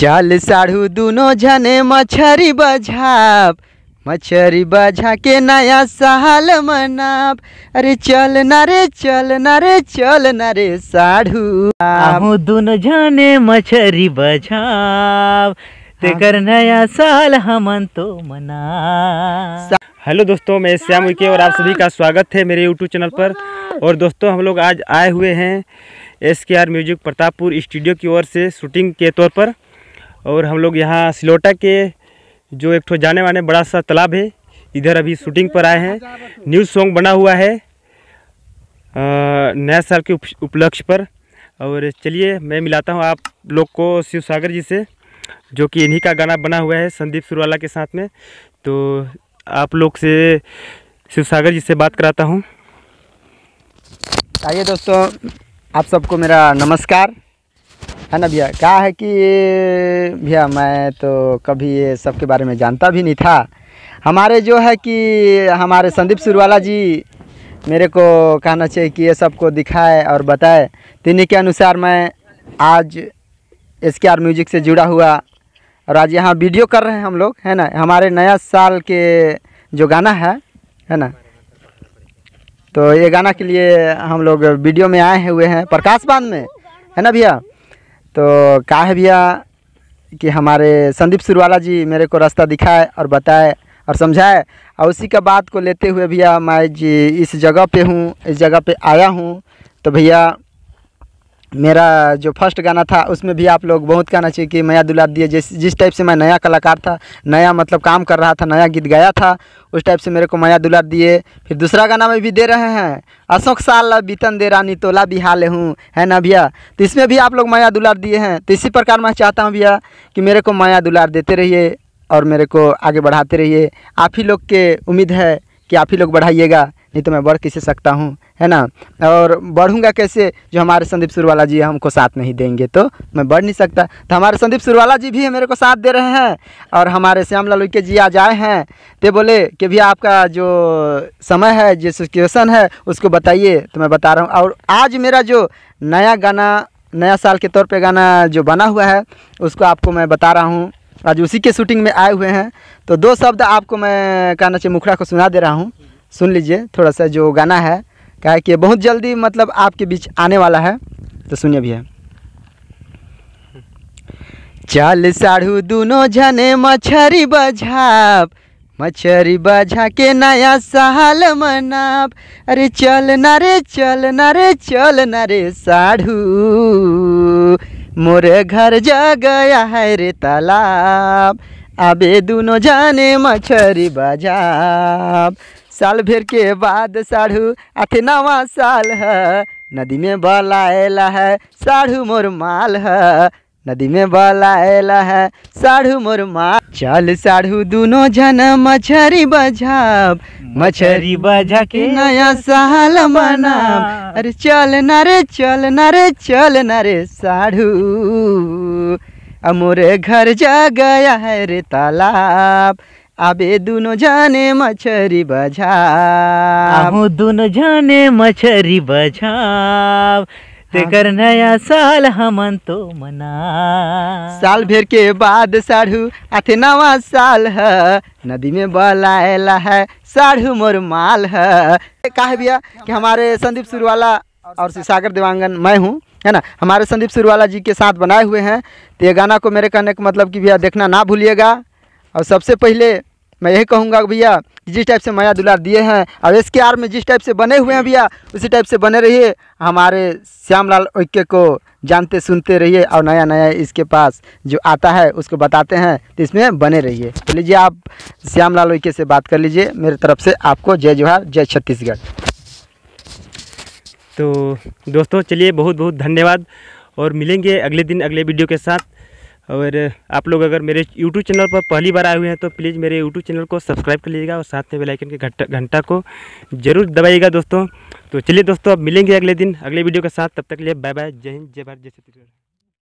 चल साढ़ू दोनों झने मछरी बझाब मछरी बझा के नया साल मनाब अरे चल न रे चल न रे चल न रे साढ़ू हम दोनों झने मछरी बझाब तेकर नया साल हमन तो मना हेलो दोस्तों मैं श्याम के और आप सभी का स्वागत है मेरे यूट्यूब चैनल पर और दोस्तों हम लोग आज आए हुए हैं एस के आर म्यूजिक प्रतापपुर स्टूडियो की ओर से शूटिंग के तौर पर और हम लोग यहाँ सिलोटा के जो एक ठो जाने वाने बड़ा सा तालाब है इधर अभी शूटिंग पर आए हैं न्यू सॉन्ग बना हुआ है नया साल के उपलक्ष्य पर और चलिए मैं मिलाता हूँ आप लोग को शिव सागर जी से जो कि इन्हीं का गाना बना हुआ है संदीप सुरवाला के साथ में तो आप लोग से शिव सागर जी से बात कराता हूँ आइए दोस्तों आप सबको मेरा नमस्कार है ना भैया क्या है कि भैया मैं तो कभी ये सब के बारे में जानता भी नहीं था हमारे जो है कि हमारे संदीप सुरवाला जी मेरे को कहना चाहिए कि ये सबको दिखाए और बताए तिन्हीं के अनुसार मैं आज एस के आर म्यूजिक से जुड़ा हुआ और आज यहाँ वीडियो कर रहे हैं हम लोग है ना हमारे नया साल के जो गाना है है ना तो ये गाना के लिए हम लोग वीडियो में आए हुए हैं प्रकाश बांध में है ना भैया तो कहा है भैया कि हमारे संदीप सुरवाला जी मेरे को रास्ता दिखाए और बताए और समझाए और उसी का बात को लेते हुए भैया मैं जी इस जगह पे हूँ इस जगह पे आया हूँ तो भैया मेरा जो फर्स्ट गाना था उसमें भी आप लोग बहुत कहना चाहिए कि मैया दुलार दिए जिस जिस टाइप से मैं नया कलाकार था नया मतलब काम कर रहा था नया गीत गाया था उस टाइप से मेरे को माया दुलार दिए फिर दूसरा गाना में भी दे रहे हैं अशोक साल बीतन दे रानी तोला हाल हूँ है ना भैया तो इसमें भी आप लोग माया दुलार दिए हैं तो इसी प्रकार मैं चाहता हूँ भैया कि मेरे को माया दुलार देते रहिए और मेरे को आगे बढ़ाते रहिए आप ही लोग के उम्मीद है कि आप ही लोग बढ़ाइएगा नहीं तो मैं बढ़ किसे सकता हूँ है ना और बढ़ूँगा कैसे जो हमारे संदीप सुरवाला जी हमको साथ नहीं देंगे तो मैं बढ़ नहीं सकता तो हमारे संदीप सुरवाला जी भी मेरे को साथ दे रहे हैं और हमारे श्याम लाल के जी आज आए हैं तो बोले कि भैया आपका जो समय है जो सिचुएसन है उसको बताइए तो मैं बता रहा हूँ और आज मेरा जो नया गाना नया साल के तौर पर गाना जो बना हुआ है उसको आपको मैं बता रहा हूँ आज उसी के शूटिंग में आए हुए हैं तो दो शब्द आपको मैं कहना चाहिए मुखड़ा को सुना दे रहा हूँ सुन लीजिए थोड़ा सा जो गाना है कहा कि बहुत जल्दी मतलब आपके बीच आने वाला है तो सुनिए भैया चल साढ़ू दोनों झने मछरी बझाप मछरी बझा के नया साल मनाब अरे चल न रे चल न रे चल न रे साढ़ू मोरे घर जा गया है रे तालाब अबे दोनों जाने मछरी बजाब साल भर के बाद साढ़ू अथे नवा साल है नदी में बलाएला है साढ़ू मोर माल है नदी में बलाएला है साढ़ू मोर माल चल साढ़ू दोनों जन मछरी बजाब मछरी बजा के नया साल मनाब अरे चल ना रे चल ना रे चल ना रे साढ़ू अमोरे घर जा गया है रे तालाब आबे दोनों जाने मछरी बजा हम दोनों जाने मछरी बजा हाँ। कर नया साल हमन तो मना साल भर के बाद साढ़ू अथे नवा साल है नदी में बलाएला है साढ़ू मोर माल है कहा भैया कि हमारे संदीप सुरवाला और सागर देवांगन मैं हूँ है ना हमारे संदीप सुरवाला जी के साथ बनाए हुए हैं तो ये गाना को मेरे कहने का मतलब कि भैया देखना ना भूलिएगा और सबसे पहले मैं यही कहूँगा भैया जिस टाइप से माया दुलार दिए हैं और एस के आर में जिस टाइप से बने हुए हैं भैया उसी टाइप से बने रहिए हमारे श्यामलाल ओके को जानते सुनते रहिए और नया नया इसके पास जो आता है उसको बताते हैं तो इसमें बने रहिए तो लीजिए आप श्यामलाल ओके से बात कर लीजिए मेरे तरफ से आपको जय जोहार जय छत्तीसगढ़ तो दोस्तों चलिए बहुत बहुत धन्यवाद और मिलेंगे अगले दिन अगले वीडियो के साथ और आप लोग अगर मेरे यूट्यूब चैनल पर पहली बार आए हुए हैं तो प्लीज़ मेरे यूट्यूब चैनल को सब्सक्राइब कर लीजिएगा और साथ में बेलाइकन के घंटा को जरूर दबाइएगा दोस्तों तो चलिए दोस्तों अब मिलेंगे अगले दिन अगले वीडियो के साथ तब तक लिए बाय बाय जय हिंद जय भारत जय छत्तीसगढ़